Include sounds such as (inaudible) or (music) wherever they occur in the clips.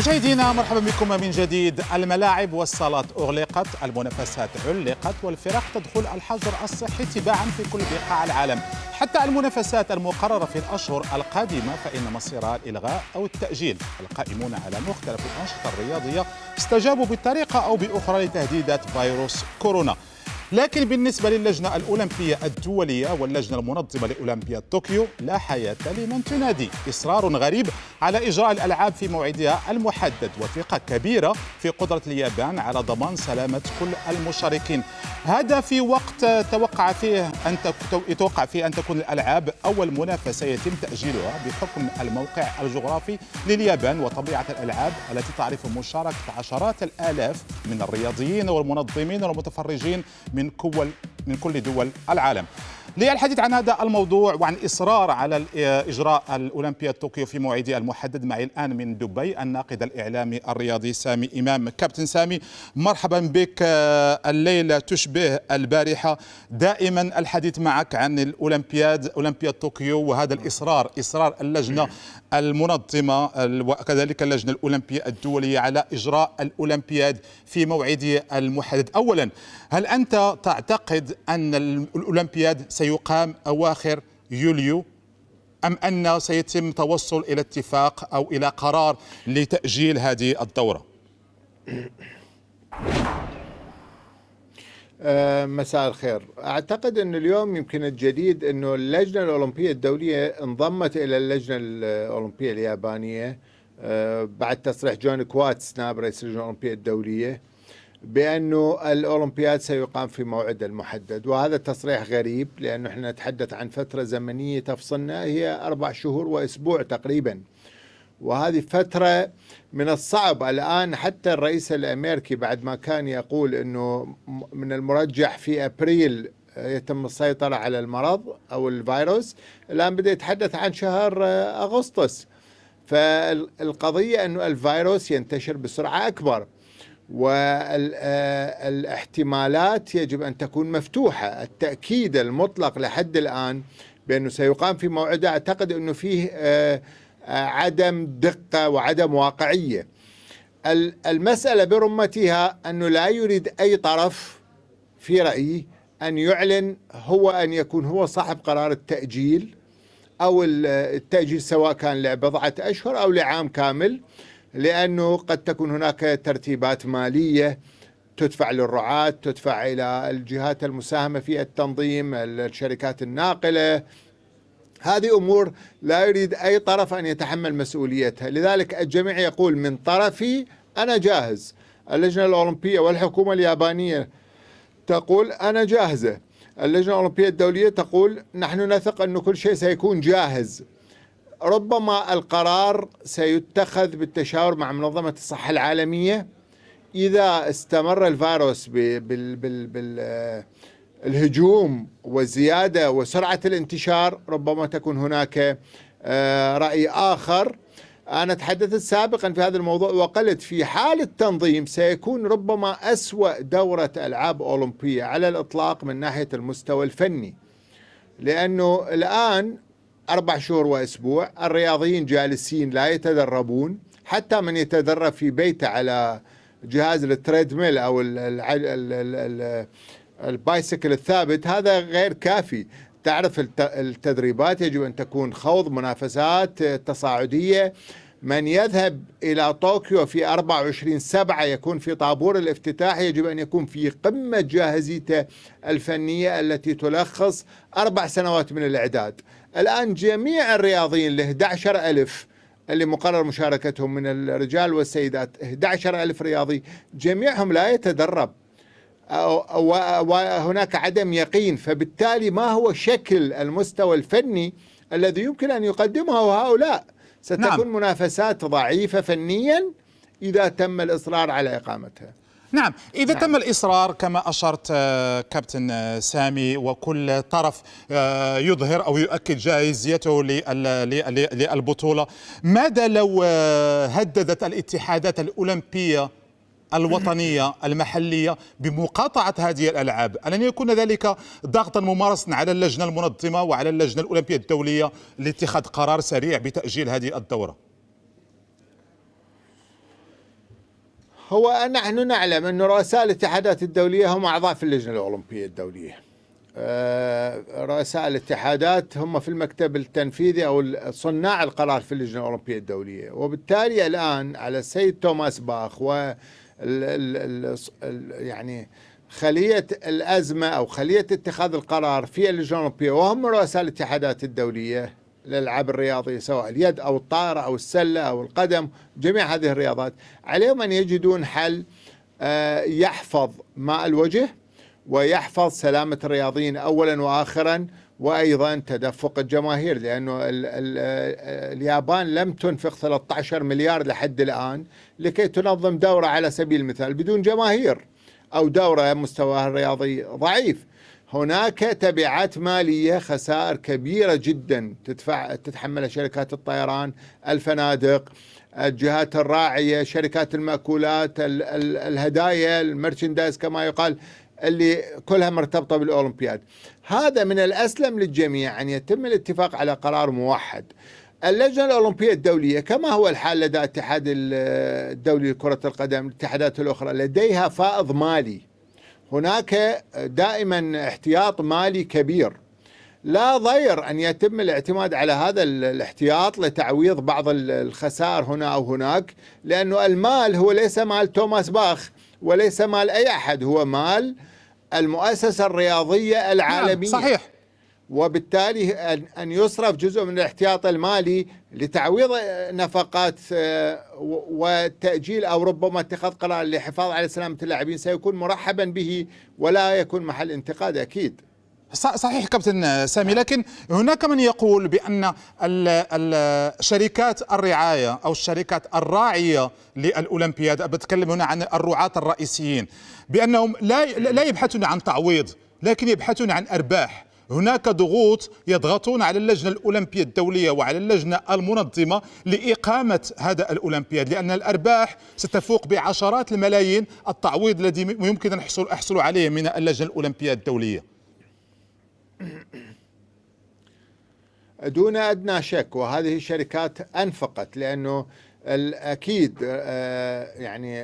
مشاهدينا مرحبا بكم من جديد الملاعب والصالات أغلقت المنافسات علقت والفرق تدخل الحجر الصحي تباعا في كل بقاع العالم حتى المنافسات المقررة في الأشهر القادمة فإن مصيرها الإلغاء أو التأجيل القائمون على مختلف الأنشطة الرياضية استجابوا بطريقة أو بأخرى لتهديدات فيروس كورونا لكن بالنسبة للجنة الأولمبية الدولية واللجنة المنظمة لأولمبياد طوكيو لا حياة لمن تنادي إصرار غريب على إجراء الألعاب في موعدها المحدد وثقة كبيرة في قدرة اليابان على ضمان سلامة كل المشاركين هذا في وقت توقع فيه أن يتوقع فيه أن تكون الألعاب أول منافسة يتم تأجيلها بحكم الموقع الجغرافي لليابان وطبيعة الألعاب التي تعرف مشاركة عشرات الآلاف من الرياضيين والمنظمين والمتفرجين من من كل من كل دول العالم. للحديث عن هذا الموضوع وعن إصرار على إجراء الأولمبياد طوكيو في موعده المحدد معي الآن من دبي الناقد الإعلامي الرياضي سامي إمام كابتن سامي مرحبا بك آه، الليلة تشبه البارحة دائما الحديث معك عن الأولمبياد أولمبياد طوكيو وهذا الإصرار إصرار اللجنة المنظمة وكذلك اللجنة الأولمبية الدولية على إجراء الأولمبياد في موعده المحدد أولا هل أنت تعتقد أن الأولمبياد سيقام أواخر يوليو أم أن سيتم توصل إلى اتفاق أو إلى قرار لتأجيل هذه الدورة آه، مساء الخير أعتقد أن اليوم يمكن الجديد أنه اللجنة الأولمبية الدولية انضمت إلى اللجنة الأولمبية اليابانية آه، بعد تصريح جون كواتس نائب رئيس اللجنة الأولمبية الدولية بانه الاولمبياد سيقام في موعد المحدد وهذا تصريح غريب لانه احنا نتحدث عن فتره زمنيه تفصلنا هي اربع شهور واسبوع تقريبا وهذه فترة من الصعب الآن حتى الرئيس الأمريكي بعد ما كان يقول أنه من المرجح في أبريل يتم السيطرة على المرض أو الفيروس الآن بدأ يتحدث عن شهر أغسطس فالقضية أنه الفيروس ينتشر بسرعة أكبر والاحتمالات آه، يجب ان تكون مفتوحه، التاكيد المطلق لحد الان بانه سيقام في موعده اعتقد انه فيه آه، آه، عدم دقه وعدم واقعيه. المساله برمتها انه لا يريد اي طرف في رايي ان يعلن هو ان يكون هو صاحب قرار التاجيل او التاجيل سواء كان لبضعه اشهر او لعام كامل. لأنه قد تكون هناك ترتيبات مالية تدفع للرعاة تدفع إلى الجهات المساهمة في التنظيم الشركات الناقلة هذه أمور لا يريد أي طرف أن يتحمل مسؤوليتها لذلك الجميع يقول من طرفي أنا جاهز اللجنة الأولمبية والحكومة اليابانية تقول أنا جاهزة اللجنة الأولمبية الدولية تقول نحن نثق أن كل شيء سيكون جاهز ربما القرار سيتخذ بالتشاور مع منظمة الصحة العالمية إذا استمر الفيروس بالهجوم والزيادة وسرعة الانتشار ربما تكون هناك آه، رأي آخر أنا تحدثت سابقا في هذا الموضوع وقلت في حال التنظيم سيكون ربما أسوأ دورة ألعاب أولمبية على الإطلاق من ناحية المستوى الفني لأنه الآن أربع شهور وأسبوع الرياضيين جالسين لا يتدربون حتى من يتدرب في بيته على جهاز التريدميل أو البايسكل الثابت هذا غير كافي تعرف التدريبات يجب أن تكون خوض منافسات تصاعدية من يذهب إلى طوكيو في 24 سبعة يكون في طابور الافتتاح يجب أن يكون في قمة جاهزيته الفنية التي تلخص أربع سنوات من الإعداد الآن جميع الرياضيين ال 11 ألف اللي مقرر مشاركتهم من الرجال والسيدات 11 ألف رياضي جميعهم لا يتدرب وهناك عدم يقين فبالتالي ما هو شكل المستوى الفني الذي يمكن أن يقدمه هؤلاء ستكون نعم. منافسات ضعيفة فنيا إذا تم الإصرار على إقامتها نعم إذا نعم. تم الإصرار كما أشرت آه، كابتن آه، سامي وكل طرف آه، يظهر أو يؤكد جاهزيته للبطولة ماذا لو هددت الاتحادات الأولمبية الوطنية المحلية بمقاطعة هذه الألعاب أن يكون ذلك ضغطا ممارسا على اللجنة المنظمة وعلى اللجنة الأولمبية الدولية لاتخاذ قرار سريع بتأجيل هذه الدورة هو نحن نعلم أن رؤساء الاتحادات الدولية هم أعضاء في اللجنة الأولمبية الدولية آه، رؤساء الاتحادات هم في المكتب التنفيذي او صناع القرار في اللجنه الاولمبيه الدوليه وبالتالي الان على السيد توماس باخ ال ال يعني خلية الأزمة أو خلية اتخاذ القرار في اللجنة الأوروبية وهم رؤساء الاتحادات الدولية للألعاب الرياضية سواء اليد أو الطائرة أو السلة أو القدم جميع هذه الرياضات عليهم أن يجدون حل آه، يحفظ ماء الوجه ويحفظ سلامة الرياضيين أولا وآخرا وايضا تدفق الجماهير لانه الـ الـ اليابان لم تنفق 13 مليار لحد الان لكي تنظم دوره على سبيل المثال بدون جماهير او دوره مستواها الرياضي ضعيف هناك تبعات ماليه خسائر كبيره جدا تدفع تتحملها شركات الطيران الفنادق الجهات الراعيه شركات الماكولات الهدايا المرشندايز كما يقال اللي كلها مرتبطه بالاولمبياد هذا من الاسلم للجميع ان يتم الاتفاق على قرار موحد اللجنه الاولمبيه الدوليه كما هو الحال لدى الاتحاد الدولي لكره القدم الاتحادات الاخرى لديها فائض مالي هناك دائما احتياط مالي كبير لا ضير ان يتم الاعتماد على هذا الاحتياط لتعويض بعض الخسائر هنا او هناك لانه المال هو ليس مال توماس باخ وليس مال اي احد هو مال المؤسسة الرياضية نعم، العالمية نعم صحيح وبالتالي أن يصرف جزء من الاحتياط المالي لتعويض نفقات آه، وتأجيل أو ربما اتخاذ قرار للحفاظ على سلامة اللاعبين سيكون مرحبا به ولا يكون محل انتقاد أكيد صحيح كابتن سامي لكن هناك من يقول بأن الشركات الرعاية أو الشركات الراعية للأولمبياد بتكلم هنا عن الرعاة الرئيسيين بأنهم لا لا يبحثون عن تعويض لكن يبحثون عن أرباح هناك ضغوط يضغطون على اللجنة الأولمبية الدولية وعلى اللجنة المنظمة لإقامة هذا الأولمبياد لأن الأرباح ستفوق بعشرات الملايين التعويض الذي يمكن أن أحصل عليه من اللجنة الأولمبية الدولية دون أدنى شك وهذه الشركات أنفقت لأنه اكيد آه، يعني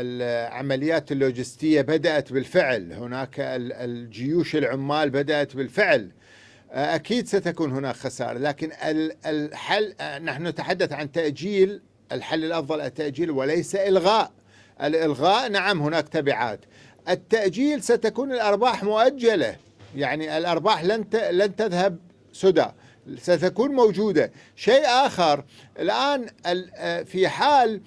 العمليات اللوجستيه بدات بالفعل هناك الجيوش العمال بدات بالفعل آه، اكيد ستكون هناك خساره لكن الحل آه، نحن نتحدث عن تاجيل الحل الافضل التاجيل وليس الغاء الالغاء نعم هناك تبعات التاجيل ستكون الارباح مؤجله يعني الأرباح لن لن تذهب سدى ستكون موجودة شيء آخر الآن آه، في حال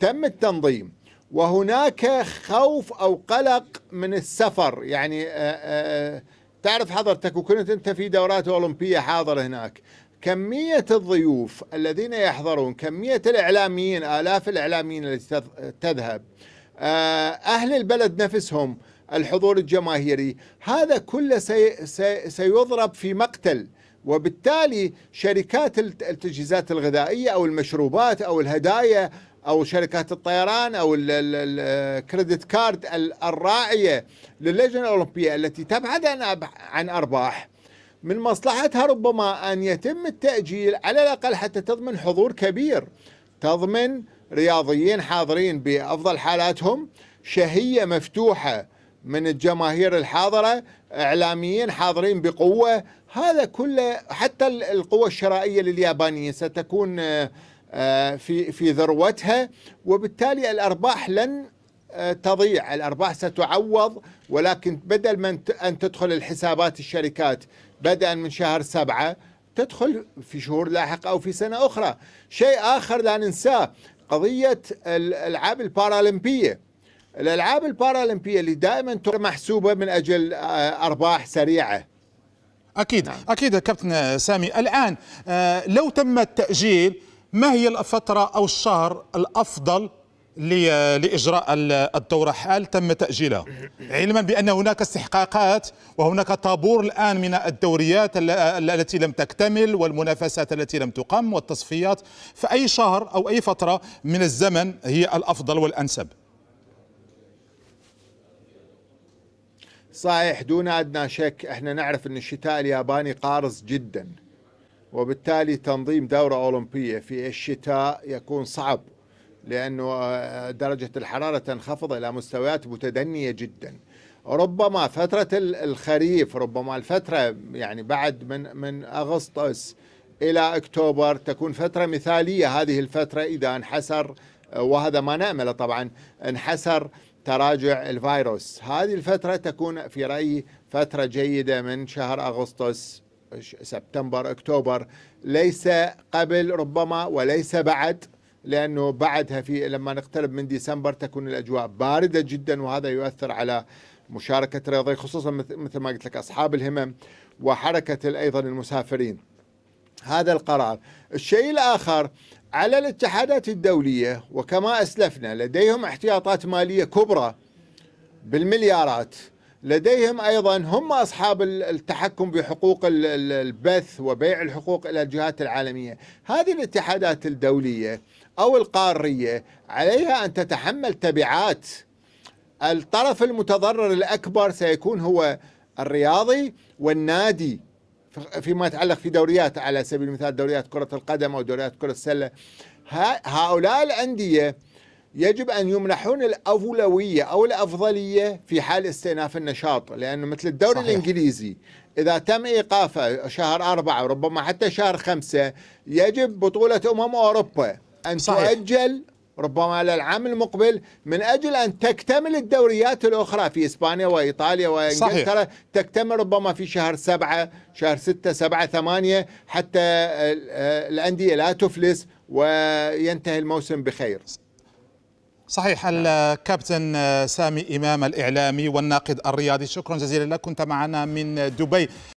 تم التنظيم وهناك خوف أو قلق من السفر يعني آه، آه، تعرف حضرتك وكنت أنت في دورات أولمبية حاضر هناك كمية الضيوف الذين يحضرون كمية الإعلاميين آلاف الإعلاميين التي تذهب أهل البلد نفسهم الحضور الجماهيري هذا كله سي سي سيضرب في مقتل وبالتالي شركات التجهيزات الغذائية أو المشروبات أو الهدايا أو شركات الطيران أو الكريدت كارد الراعية للجنة الأولمبية التي تبحث عن أرباح من مصلحتها ربما أن يتم التأجيل على الأقل حتى تضمن حضور كبير تضمن رياضيين حاضرين بأفضل حالاتهم شهية مفتوحة من الجماهير الحاضرة إعلاميين حاضرين بقوة هذا كله حتى القوة الشرائية لليابانيين ستكون آه، آه، في في ذروتها وبالتالي الأرباح لن آه، تضيع الأرباح ستعوض ولكن بدل من أن تدخل الحسابات الشركات بدءا من شهر سبعة تدخل في شهور لاحقة أو في سنة أخرى شيء آخر لا ننساه قضية الألعاب البارالمبية الالعاب البارالمبيه اللي دائما محسوبه من اجل آه، ارباح سريعه اكيد نعم. اكيد كابتن آه، سامي الان آه، لو تم التاجيل ما هي الفتره او الشهر الافضل لاجراء الدوره حال تم تاجيلها (coughs) علما بان هناك استحقاقات وهناك طابور الان من الدوريات التي لم تكتمل والمنافسات التي لم تقم والتصفيات فاي شهر او اي فتره من الزمن هي الافضل والانسب صحيح دون أدنى شك احنا نعرف أن الشتاء الياباني قارص جدا وبالتالي تنظيم دورة أولمبية في الشتاء يكون صعب لأنه آه، درجة الحرارة تنخفض إلى مستويات متدنية جدا ربما فترة الخريف ربما الفترة يعني بعد من من أغسطس إلى أكتوبر تكون فترة مثالية هذه الفترة إذا انحسر آه، وهذا ما نأمله طبعا انحسر تراجع الفيروس هذه الفترة تكون في رأيي فترة جيدة من شهر أغسطس سبتمبر أكتوبر ليس قبل ربما وليس بعد لأنه بعدها في لما نقترب من ديسمبر تكون الأجواء باردة جدا وهذا يؤثر على مشاركة الرياضية خصوصا مثل ما قلت لك أصحاب الهمم وحركة أيضا المسافرين هذا القرار الشيء الآخر على الاتحادات الدولية وكما أسلفنا لديهم احتياطات مالية كبرى بالمليارات لديهم أيضا هم أصحاب التحكم بحقوق البث وبيع الحقوق إلى الجهات العالمية هذه الاتحادات الدولية أو القارية عليها أن تتحمل تبعات الطرف المتضرر الأكبر سيكون هو الرياضي والنادي فيما يتعلق في دوريات على سبيل المثال دوريات كرة القدم أو دوريات كرة السلة هؤلاء الأندية يجب أن يمنحون الأولوية أو الأفضلية في حال استئناف النشاط لأنه مثل الدوري صحيح. الإنجليزي إذا تم إيقافه شهر أربعة وربما حتى شهر خمسة يجب بطولة أمم أوروبا أن صحيح. تؤجل ربما للعام المقبل من أجل أن تكتمل الدوريات الأخرى في إسبانيا وإيطاليا وإنجلترا صحيح. تكتمل ربما في شهر سبعة شهر ستة سبعة ثمانية حتى آه، الأندية لا تفلس وينتهي الموسم بخير صحيح نعم. الكابتن آه، سامي إمام الإعلامي والناقد الرياضي شكرا جزيلا لك كنت معنا من دبي